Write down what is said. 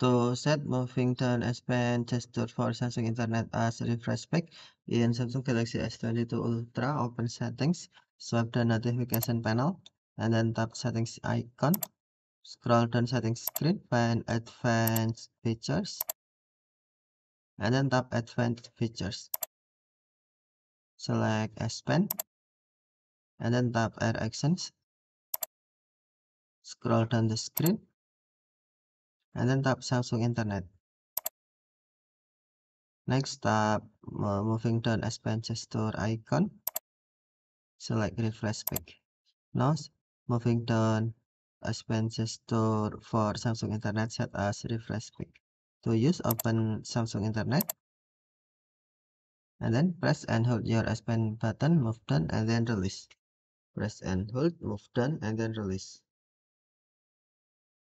To set moving turn S Pen gesture for Samsung Internet as refresh pack in Samsung Galaxy S22 Ultra, open settings, swipe down notification panel, and then tap settings icon. Scroll down settings screen, find advanced features, and then tap advanced features. Select S Pen, and then tap air actions. Scroll down the screen, and then tap Samsung Internet. Next tap uh, moving to the Store icon. Select refresh pick. Now moving to Expenses Store for Samsung Internet set as refresh pick. To use open Samsung Internet and then press and hold your S Pen button, move down and then release. Press and hold, move down and then release.